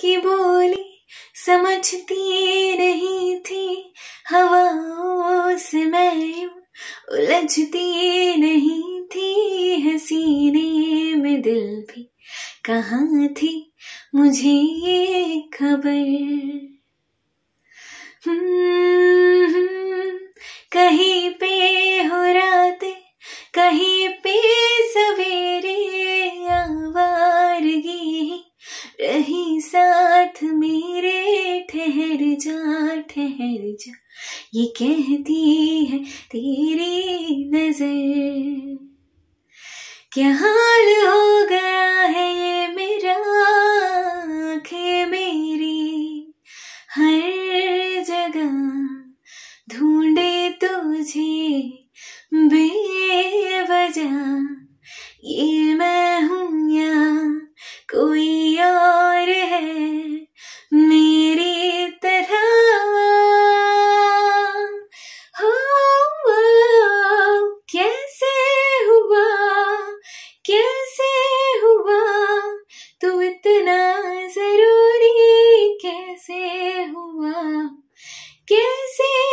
की बोली समझती नहीं थी हवाओं से मैं उलझती नहीं थी हसीने में दिल भी कहाँ थी मुझे ये खबर हम्म, हम्म, कहीं पे हो रात कहीं ठहर जा ठहर जा ये कहती है तेरी नजर क्या हाल हो गया है ये मेरा आंखें मेरी हर जगह ढूंढे तुझे बेवजह ये इतना जरूरी कैसे हुआ कैसे